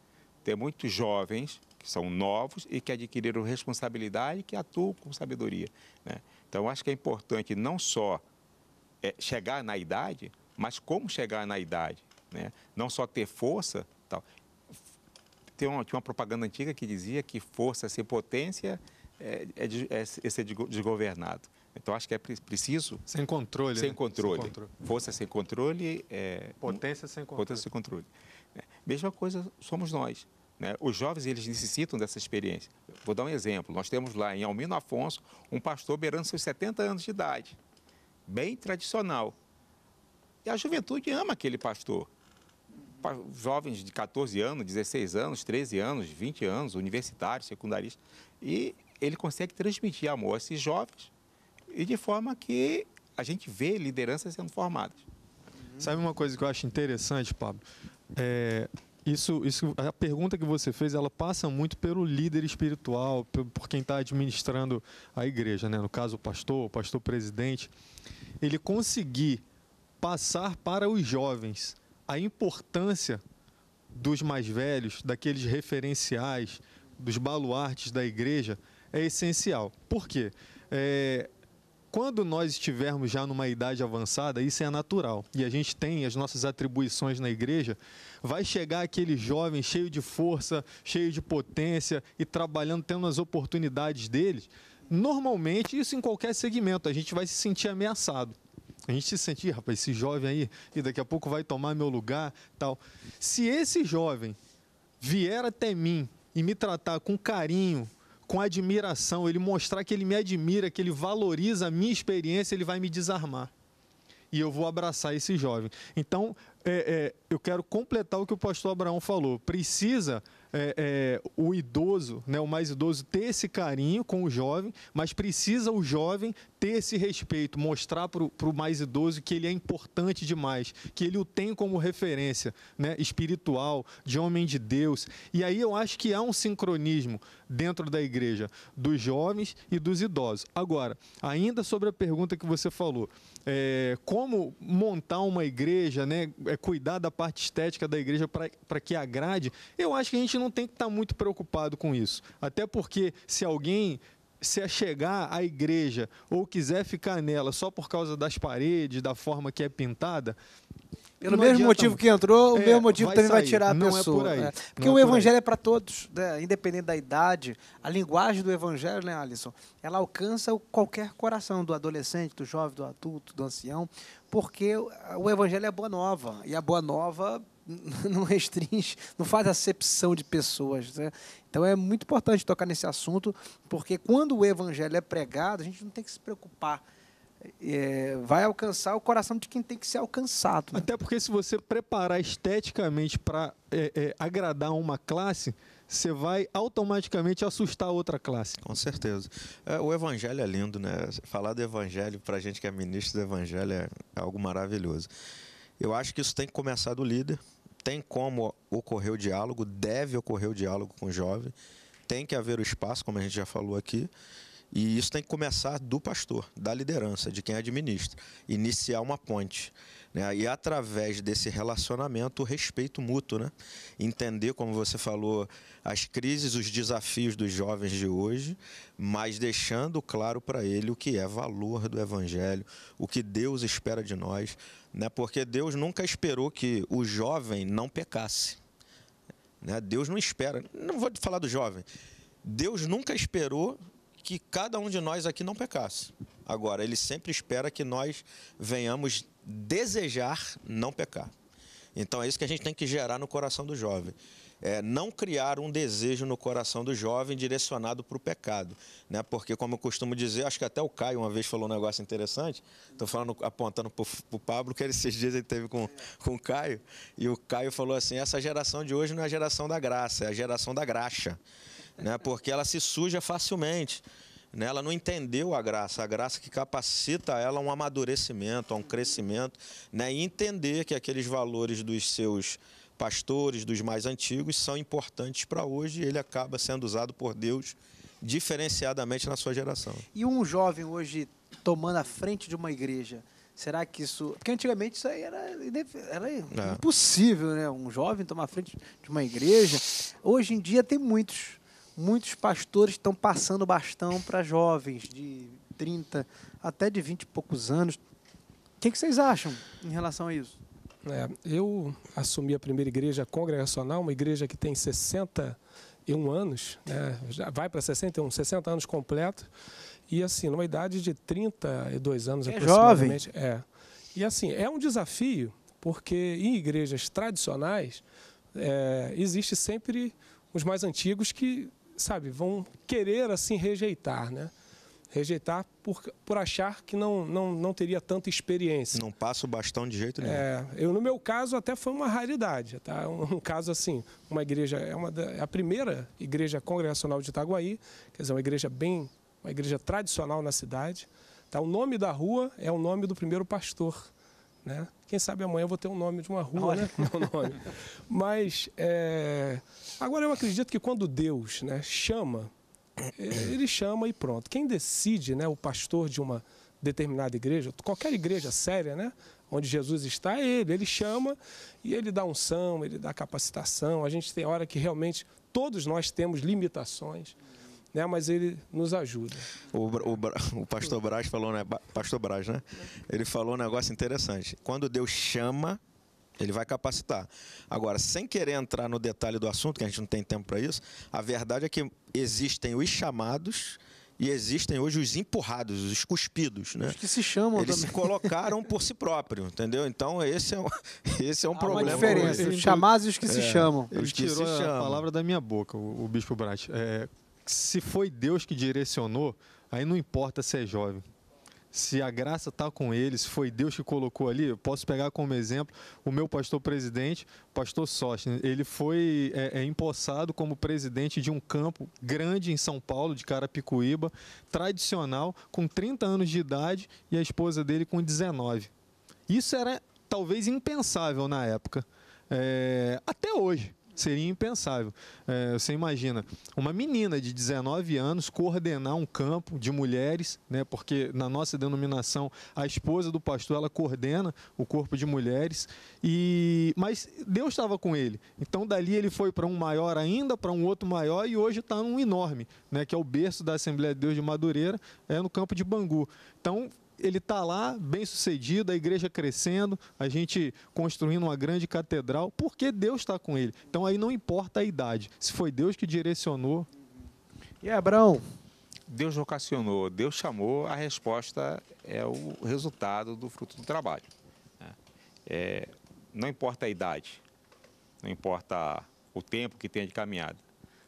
Tem muitos jovens que são novos e que adquiriram responsabilidade que atuam com sabedoria. Né? Então, acho que é importante não só é, chegar na idade, mas como chegar na idade. Né? Não só ter força, tal. Tem uma, tinha uma propaganda antiga que dizia que força sem potência é, é, é, é ser desgovernado. Então acho que é preciso. Sem controle. Sem, né? controle. sem controle. Força sem controle. É, potência sem controle. Potência sem controle. É, mesma coisa somos nós. Né? Os jovens eles necessitam dessa experiência. Vou dar um exemplo. Nós temos lá em Almino Afonso um pastor beirando seus 70 anos de idade, bem tradicional. E a juventude ama aquele pastor jovens de 14 anos, 16 anos, 13 anos, 20 anos, universitários, secundaristas, e ele consegue transmitir amor a esses jovens e de forma que a gente vê lideranças sendo formadas. Sabe uma coisa que eu acho interessante, Pablo? É, isso, isso, a pergunta que você fez, ela passa muito pelo líder espiritual, por quem está administrando a igreja, né? No caso, o pastor, o pastor presidente, ele conseguir passar para os jovens a importância dos mais velhos, daqueles referenciais, dos baluartes da igreja, é essencial. Por quê? É, quando nós estivermos já numa idade avançada, isso é natural. E a gente tem as nossas atribuições na igreja, vai chegar aquele jovem cheio de força, cheio de potência e trabalhando, tendo as oportunidades deles. Normalmente, isso em qualquer segmento, a gente vai se sentir ameaçado a gente se sentia, rapaz, esse jovem aí, e daqui a pouco vai tomar meu lugar, tal. Se esse jovem vier até mim e me tratar com carinho, com admiração, ele mostrar que ele me admira, que ele valoriza a minha experiência, ele vai me desarmar. E eu vou abraçar esse jovem. Então, é, é, eu quero completar o que o pastor Abraão falou. Precisa é, é, o idoso, né, o mais idoso, ter esse carinho com o jovem, mas precisa o jovem ter esse respeito, mostrar para o mais idoso que ele é importante demais, que ele o tem como referência né, espiritual, de homem de Deus. E aí eu acho que há um sincronismo dentro da igreja dos jovens e dos idosos. Agora, ainda sobre a pergunta que você falou, é, como montar uma igreja, né, é cuidar da parte estética da igreja para que agrade, eu acho que a gente não não tem que estar muito preocupado com isso. Até porque se alguém se chegar à igreja ou quiser ficar nela só por causa das paredes, da forma que é pintada, pelo mesmo motivo muito. que entrou, o é, mesmo motivo vai também sair. vai tirar a não pessoa. É por é. Porque não é o evangelho é para todos, né? independente da idade. A linguagem do evangelho, né, Alisson? Ela alcança qualquer coração, do adolescente, do jovem, do adulto, do ancião, porque o evangelho é a boa nova. E a boa nova não restringe, não faz acepção de pessoas. Né? Então é muito importante tocar nesse assunto, porque quando o evangelho é pregado, a gente não tem que se preocupar. É, vai alcançar o coração de quem tem que ser alcançado. Né? Até porque se você preparar esteticamente para é, é, agradar uma classe, você vai automaticamente assustar outra classe. Com certeza. É, o evangelho é lindo, né? Falar do evangelho para gente que é ministro do evangelho é algo maravilhoso. Eu acho que isso tem que começar do líder, tem como ocorrer o diálogo, deve ocorrer o diálogo com o jovem, tem que haver o espaço, como a gente já falou aqui, e isso tem que começar do pastor, da liderança, de quem administra, iniciar uma ponte. Né? E através desse relacionamento, o respeito mútuo. Né? Entender, como você falou, as crises, os desafios dos jovens de hoje, mas deixando claro para ele o que é valor do Evangelho, o que Deus espera de nós. Né? Porque Deus nunca esperou que o jovem não pecasse. Né? Deus não espera. Não vou falar do jovem. Deus nunca esperou que cada um de nós aqui não pecasse. Agora, ele sempre espera que nós venhamos desejar não pecar. Então é isso que a gente tem que gerar no coração do jovem. É, não criar um desejo no coração do jovem direcionado para o pecado. Né? Porque, como eu costumo dizer, acho que até o Caio uma vez falou um negócio interessante, estou falando, apontando para o Pablo, que esses dias ele teve com, com o Caio, e o Caio falou assim: essa geração de hoje não é a geração da graça, é a geração da graxa. Né? Porque ela se suja facilmente. Né? Ela não entendeu a graça, a graça que capacita ela a um amadurecimento, a um crescimento, né? e entender que aqueles valores dos seus pastores, dos mais antigos, são importantes para hoje e ele acaba sendo usado por Deus diferenciadamente na sua geração. E um jovem hoje tomando a frente de uma igreja, será que isso. Porque antigamente isso aí era, era é. impossível, né? Um jovem tomar a frente de uma igreja. Hoje em dia tem muitos muitos pastores estão passando bastão para jovens de 30 até de 20 e poucos anos. O que, que vocês acham em relação a isso? É, eu assumi a primeira igreja congregacional, uma igreja que tem 61 anos, né, já vai para 61, 60 anos completo, e assim, numa idade de 32 anos é aproximadamente. Jovem. É. E assim, é um desafio, porque em igrejas tradicionais é, existe sempre os mais antigos que sabe, vão querer assim rejeitar, né? Rejeitar por, por achar que não, não, não teria tanta experiência. Não passa o bastão de jeito nenhum. É, eu, no meu caso, até foi uma raridade. Tá? Um, um caso assim, uma igreja, é uma da, é a primeira igreja congregacional de Itaguaí, quer dizer, uma igreja bem, uma igreja tradicional na cidade. Tá? O nome da rua é o nome do primeiro pastor né? Quem sabe amanhã eu vou ter o um nome de uma rua, Olha. né? Meu nome. Mas é... agora eu acredito que quando Deus né, chama, é, ele chama e pronto. Quem decide, né, o pastor de uma determinada igreja, qualquer igreja séria, né? Onde Jesus está, é ele. Ele chama e ele dá unção, ele dá capacitação. A gente tem hora que realmente todos nós temos limitações né? Mas ele nos ajuda. O, o, o pastor Braz falou, né? Pastor Braz, né? Ele falou um negócio interessante. Quando Deus chama, ele vai capacitar. Agora, sem querer entrar no detalhe do assunto, que a gente não tem tempo para isso, a verdade é que existem os chamados e existem hoje os empurrados, os cuspidos, né? Os que se chamam Eles também. se colocaram por si próprios, entendeu? Então esse é um, esse é um Há problema. Uma diferença, os chamados e os que é, se chamam. Ele os que tirou se chamam. a palavra da minha boca, o, o Bispo Brat. É, se foi Deus que direcionou, aí não importa se é jovem. Se a graça está com ele, se foi Deus que colocou ali, eu posso pegar como exemplo o meu pastor presidente, pastor Sostner. Ele foi é, é, empossado como presidente de um campo grande em São Paulo, de Carapicuíba, tradicional, com 30 anos de idade e a esposa dele com 19. Isso era talvez impensável na época. É, até hoje seria impensável. É, você imagina uma menina de 19 anos coordenar um campo de mulheres, né, porque na nossa denominação a esposa do pastor ela coordena o corpo de mulheres, e mas Deus estava com ele. Então dali ele foi para um maior ainda, para um outro maior e hoje está num enorme, né, que é o berço da Assembleia de Deus de Madureira, é no campo de Bangu. Então ele está lá, bem sucedido, a igreja crescendo, a gente construindo uma grande catedral, porque Deus está com ele. Então aí não importa a idade, se foi Deus que direcionou. E Abraão? Deus vocacionou, Deus chamou, a resposta é o resultado do fruto do trabalho. Né? É, não importa a idade, não importa o tempo que tenha de caminhada.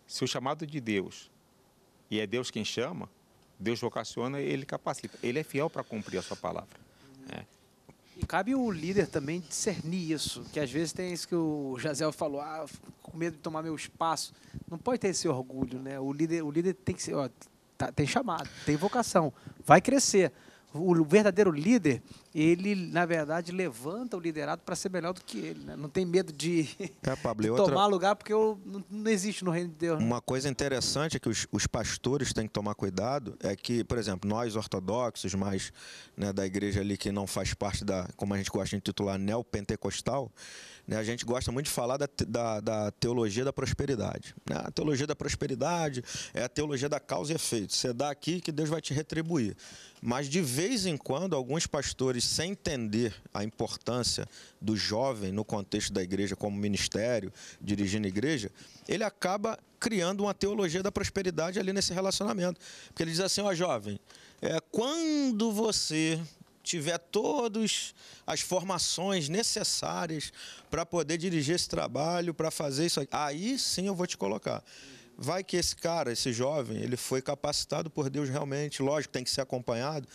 Se o chamado de Deus, e é Deus quem chama, Deus vocaciona, ele capacita. Ele é fiel para cumprir a sua palavra. E né? cabe o líder também discernir isso, que às vezes tem isso que o Jazel falou, ah, com medo de tomar meu espaço. Não pode ter esse orgulho, né? O líder, o líder tem que ser, ó, tá, tem chamado, tem vocação, vai crescer o verdadeiro líder, ele, na verdade, levanta o liderado para ser melhor do que ele. Né? Não tem medo de, é, Pablo, de tomar outra... lugar, porque eu, não, não, existe no reino de Deus. Né? Uma coisa interessante é que os, os, pastores têm que tomar cuidado é que, por exemplo, nós ortodoxos, mais né, da igreja ali que não faz parte da, como a gente gosta de intitular, neopentecostal, né, a gente gosta muito de falar da, da, da teologia da prosperidade. Né? A teologia da prosperidade é a teologia da causa e efeito. Você dá aqui que Deus vai te retribuir. Mas de vez em quando, alguns pastores, sem entender a importância do jovem no contexto da igreja como ministério, dirigindo a igreja, ele acaba criando uma teologia da prosperidade ali nesse relacionamento. Porque ele diz assim, ó jovem, é, quando você tiver todas as formações necessárias para poder dirigir esse trabalho, para fazer isso, aqui, aí sim eu vou te colocar. Vai que esse cara, esse jovem, ele foi capacitado por Deus realmente, lógico, tem que ser acompanhado,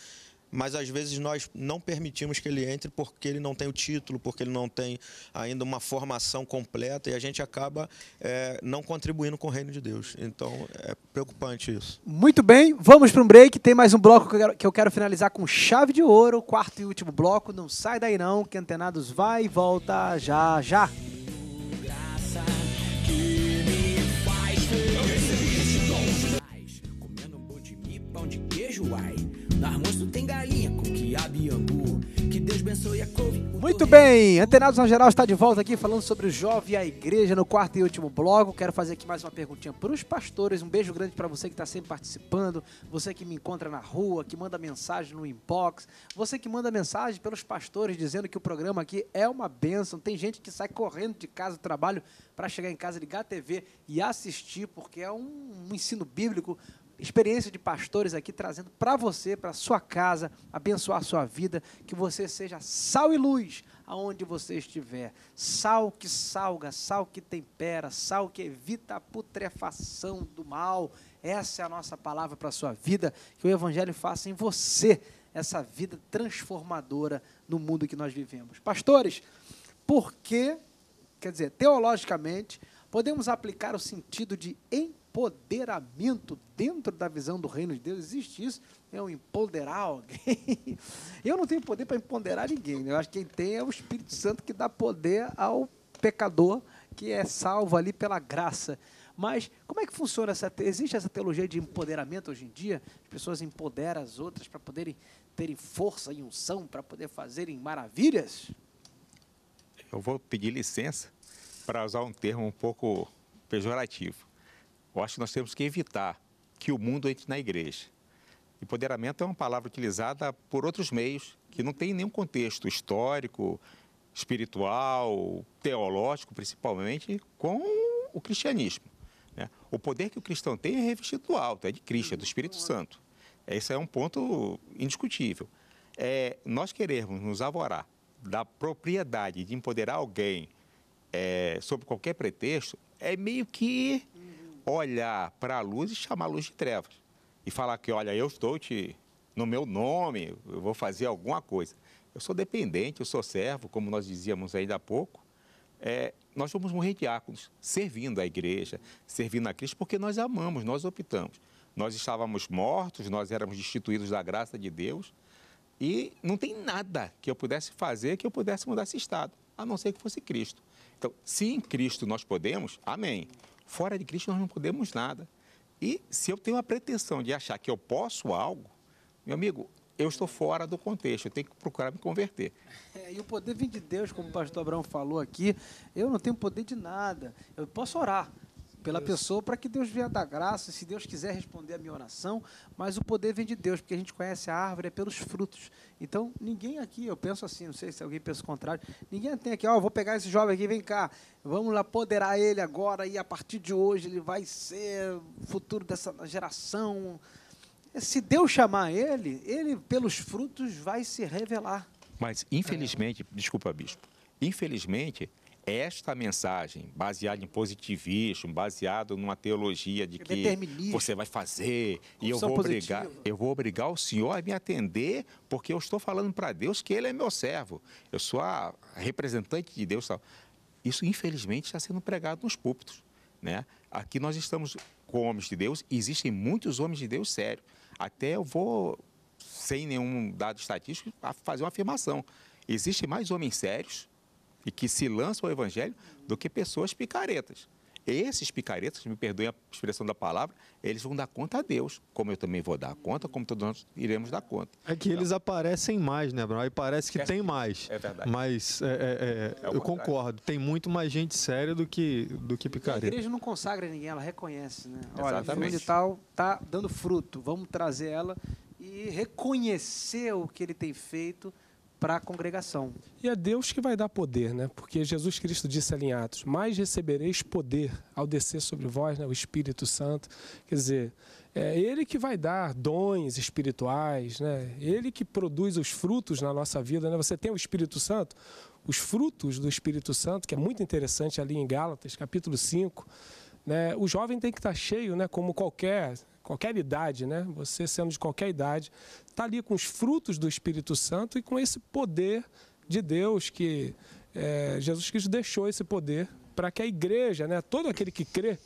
mas às vezes nós não permitimos que ele entre porque ele não tem o título, porque ele não tem ainda uma formação completa e a gente acaba é, não contribuindo com o reino de Deus. Então é preocupante isso. Muito bem, vamos para um break. Tem mais um bloco que eu, quero, que eu quero finalizar com chave de ouro, quarto e último bloco. Não sai daí não, que Antenados vai e volta já já tem galinha com quiabo e angu. Que Deus abençoe a couve. Muito bem, Antenados na Geral está de volta aqui falando sobre o jovem e a igreja no quarto e último bloco. Quero fazer aqui mais uma perguntinha para os pastores. Um beijo grande para você que está sempre participando, você que me encontra na rua, que manda mensagem no inbox, você que manda mensagem pelos pastores dizendo que o programa aqui é uma bênção. Tem gente que sai correndo de casa do trabalho para chegar em casa, ligar a TV e assistir, porque é um, um ensino bíblico experiência de pastores aqui trazendo para você, para sua casa, abençoar sua vida, que você seja sal e luz aonde você estiver. Sal que salga, sal que tempera, sal que evita a putrefação do mal. Essa é a nossa palavra para sua vida, que o evangelho faça em você essa vida transformadora no mundo que nós vivemos. Pastores, por que, quer dizer, teologicamente, podemos aplicar o sentido de entendimento empoderamento dentro da visão do reino de Deus. Existe isso? É um empoderar alguém. Eu não tenho poder para empoderar ninguém. Né? Eu acho que quem tem é o Espírito Santo que dá poder ao pecador que é salvo ali pela graça. Mas como é que funciona essa existe essa teologia de empoderamento hoje em dia? As pessoas empoderam as outras para poderem terem força e unção para poder fazerem maravilhas? Eu vou pedir licença para usar um termo um pouco pejorativo. Eu acho que nós temos que evitar que o mundo entre na igreja. Empoderamento é uma palavra utilizada por outros meios que não tem nenhum contexto histórico, espiritual, teológico, principalmente, com o cristianismo. Né? O poder que o cristão tem é revestido do alto, é de Cristo, é do Espírito Santo. Esse é um ponto indiscutível. É, nós queremos nos avorar da propriedade de empoderar alguém é, sob qualquer pretexto é meio que olhar para a luz e chamar a luz de trevas. E falar que, olha, eu estou te, no meu nome, eu vou fazer alguma coisa. Eu sou dependente, eu sou servo, como nós dizíamos ainda há pouco. É, nós vamos morrer diáconos, servindo a igreja, servindo a Cristo, porque nós amamos, nós optamos. Nós estávamos mortos, nós éramos destituídos da graça de Deus e não tem nada que eu pudesse fazer que eu pudesse mudar esse estado, a não ser que fosse Cristo. Então, se em Cristo nós podemos, amém. Fora de Cristo nós não podemos nada. E se eu tenho a pretensão de achar que eu posso algo, meu amigo, eu estou fora do contexto, eu tenho que procurar me converter. É, e o poder vem de Deus, como o pastor Abraão falou aqui. Eu não tenho poder de nada. Eu posso orar, pela Deus. pessoa, para que Deus venha dar graça, se Deus quiser responder a minha oração, mas o poder vem de Deus, porque a gente conhece a árvore é pelos frutos. Então, ninguém aqui, eu penso assim, não sei se alguém pensa o contrário, ninguém tem aqui, ó, oh, vou pegar esse jovem aqui, vem cá, vamos lá ele agora, e a partir de hoje ele vai ser o futuro dessa geração. Se Deus chamar ele, ele pelos frutos vai se revelar. Mas, infelizmente, é. desculpa, bispo, infelizmente, esta mensagem, baseada em positivismo, baseado numa teologia de é que você vai fazer e eu vou obrigar, eu vou obrigar o Senhor a me atender, porque eu estou falando para Deus que ele é meu servo. Eu sou a representante de Deus, Isso infelizmente está sendo pregado nos púlpitos, né? Aqui nós estamos com homens de Deus, existem muitos homens de Deus sérios. Até eu vou sem nenhum dado estatístico fazer uma afirmação. Existem mais homens sérios e que se lançam ao Evangelho do que pessoas picaretas. Esses picaretas, me perdoem a expressão da palavra, eles vão dar conta a Deus, como eu também vou dar conta, como todos nós iremos dar conta. É que então, eles aparecem mais, né, Bruno? Aí parece que é, tem mais. É verdade. Mas é, é, é, é eu concordo, tem muito mais gente séria do que, do que picareta. A igreja não consagra ninguém, ela reconhece, né? Olha, Exatamente. de tal está dando fruto, vamos trazer ela e reconhecer o que ele tem feito para a congregação. E é Deus que vai dar poder, né? Porque Jesus Cristo disse ali em Atos: Mais recebereis poder ao descer sobre vós né? o Espírito Santo. Quer dizer, é Ele que vai dar dons espirituais, né? Ele que produz os frutos na nossa vida, né? Você tem o Espírito Santo, os frutos do Espírito Santo, que é muito interessante ali em Gálatas, capítulo 5. Né? O jovem tem que estar cheio, né? como qualquer qualquer idade, né? Você sendo de qualquer idade, está ali com os frutos do Espírito Santo e com esse poder de Deus que é, Jesus Cristo deixou esse poder para que a igreja, né, todo aquele que crê,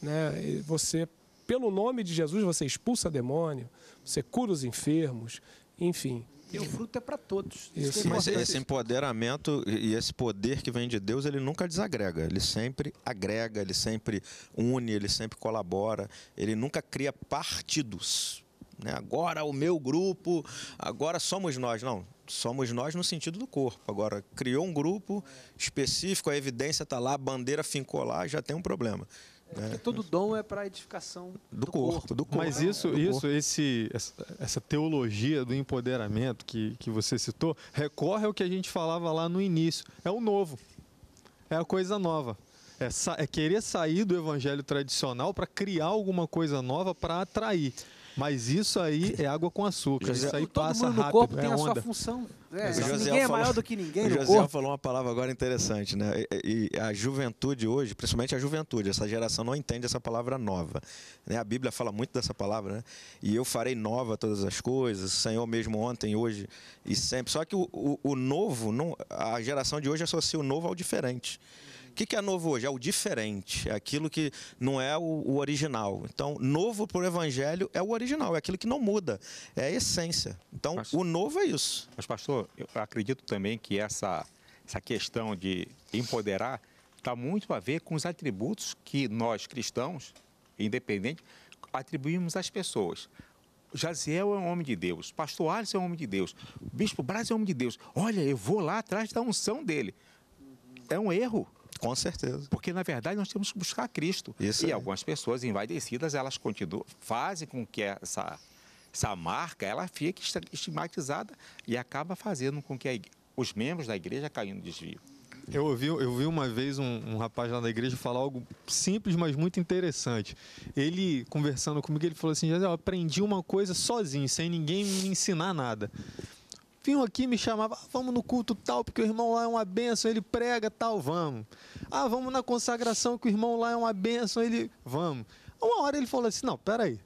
né, você, pelo nome de Jesus, você expulsa demônio, você cura os enfermos, enfim, e o fruto é para todos. Isso. É Mas esse empoderamento e esse poder que vem de Deus, ele nunca desagrega. Ele sempre agrega, ele sempre une, ele sempre colabora. Ele nunca cria partidos. Né? Agora o meu grupo, agora somos nós. Não, somos nós no sentido do corpo. Agora, criou um grupo específico, a evidência está lá, a bandeira fincou lá, já tem um problema. É, porque é todo dom é para edificação do, do corpo, corpo, do corpo. Mas é, isso, do isso, corpo. esse, essa teologia do empoderamento que, que você citou recorre ao que a gente falava lá no início. É o novo, é a coisa nova. É, é querer sair do evangelho tradicional para criar alguma coisa nova para atrair. Mas isso aí é água com açúcar. José, isso aí passa rápido. O corpo é tem a onda. sua função. É, ninguém é falou, é maior do que ninguém. O José falou uma palavra agora interessante, né? E, e, a juventude hoje, principalmente a juventude, essa geração não entende essa palavra nova. Né? A Bíblia fala muito dessa palavra, né? E eu farei nova todas as coisas, o Senhor mesmo ontem, hoje e sempre. Só que o, o, o novo, não, a geração de hoje associa o novo ao diferente que, que é novo hoje? É o diferente, é aquilo que não é o, o original. Então, novo para o evangelho é o original, é aquilo que não muda, é a essência. Então, o novo é isso. Mas, pastor, eu acredito também que essa, essa questão de empoderar está muito a ver com os atributos que nós cristãos, independente, atribuímos às pessoas. Jaziel é um homem de Deus, Pastor Alisson é um homem de Deus, Bispo Braz é um homem de Deus. Olha, eu vou lá atrás da unção dele. É um erro. Com certeza. Porque, na verdade, nós temos que buscar Cristo. Isso e aí. algumas pessoas envaidecidas, elas continuam, fazem com que essa, essa marca, ela fique estigmatizada e acaba fazendo com que a, os membros da igreja caiam no desvio. Eu ouvi, eu ouvi uma vez um, um, rapaz lá da igreja falar algo simples, mas muito interessante. Ele, conversando comigo, ele falou assim, eu aprendi uma coisa sozinho, sem ninguém me ensinar nada vinham aqui me chamavam, ah, vamos no culto tal, porque o irmão lá é uma bênção, ele prega tal, vamos. Ah, vamos na consagração, que o irmão lá é uma bênção, ele, vamos. Uma hora ele falou assim, não, peraí,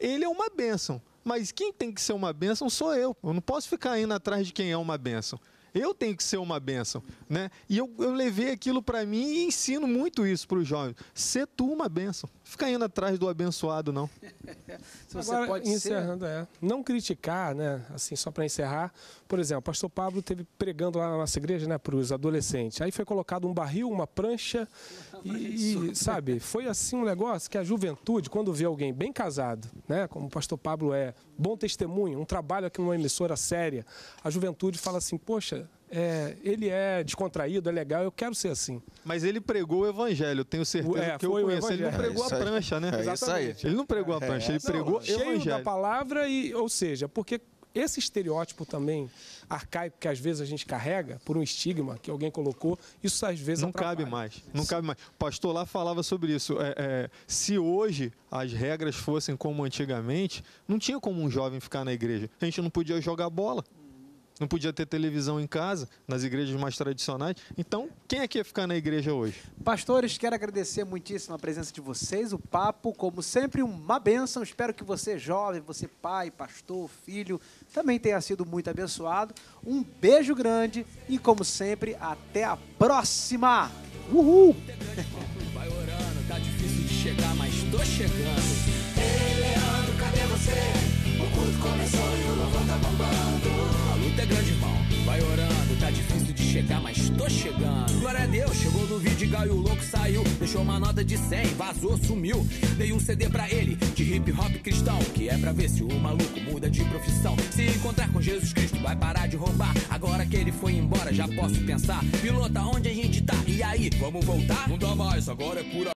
ele é uma bênção, mas quem tem que ser uma bênção sou eu, eu não posso ficar indo atrás de quem é uma bênção. Eu tenho que ser uma bênção, né? E eu, eu levei aquilo para mim e ensino muito isso para os jovens. Ser tu uma bênção ficar indo atrás do abençoado, não. Se você Agora, pode encerrando, ser... é. Não criticar, né? Assim, só para encerrar. Por exemplo, o pastor Pablo teve pregando lá na nossa igreja, né, para os adolescentes. Aí foi colocado um barril, uma prancha. e, e sabe, foi assim um negócio que a juventude, quando vê alguém bem casado, né? Como o pastor Pablo é, bom testemunho, um trabalho aqui numa emissora séria, a juventude fala assim, poxa, é, ele é descontraído, é legal, eu quero ser assim. Mas ele pregou o evangelho, tenho certeza é, que eu conheço. Ele não pregou é a prancha, né? É isso aí. Ele não pregou a é. prancha, ele pregou não, cheio da palavra, e, ou seja, porque esse estereótipo também arcaico que às vezes a gente carrega por um estigma que alguém colocou, isso às vezes não atrapalha. cabe mais. Não cabe mais. O pastor lá falava sobre isso. É, é, se hoje as regras fossem como antigamente, não tinha como um jovem ficar na igreja. A gente não podia jogar bola não podia ter televisão em casa, nas igrejas mais tradicionais. Então, quem é que ia ficar na igreja hoje? Pastores, quero agradecer muitíssimo a presença de vocês, o papo, como sempre, uma bênção. Espero que você, jovem, você, pai, pastor, filho, também tenha sido muito abençoado. Um beijo grande e, como sempre, até a próxima! Uhul! Vai orando, tá difícil de chegar, mas tô chegando. Ei, Leandro, cadê você? O culto começou e o louvor tá bombando é grande irmão. Vai orando, tá difícil de chegar, mas tô chegando. Glória a Deus, chegou no vídeo, o Louco saiu. Deixou uma nota de 100, vazou, sumiu. Dei um CD pra ele, de hip hop cristão. Que é pra ver se o maluco muda de profissão. Se encontrar com Jesus Cristo, vai parar de roubar. Agora que ele foi embora, já posso pensar. Pilota, onde a gente tá? E aí, vamos voltar? Não dá mais, agora é pura.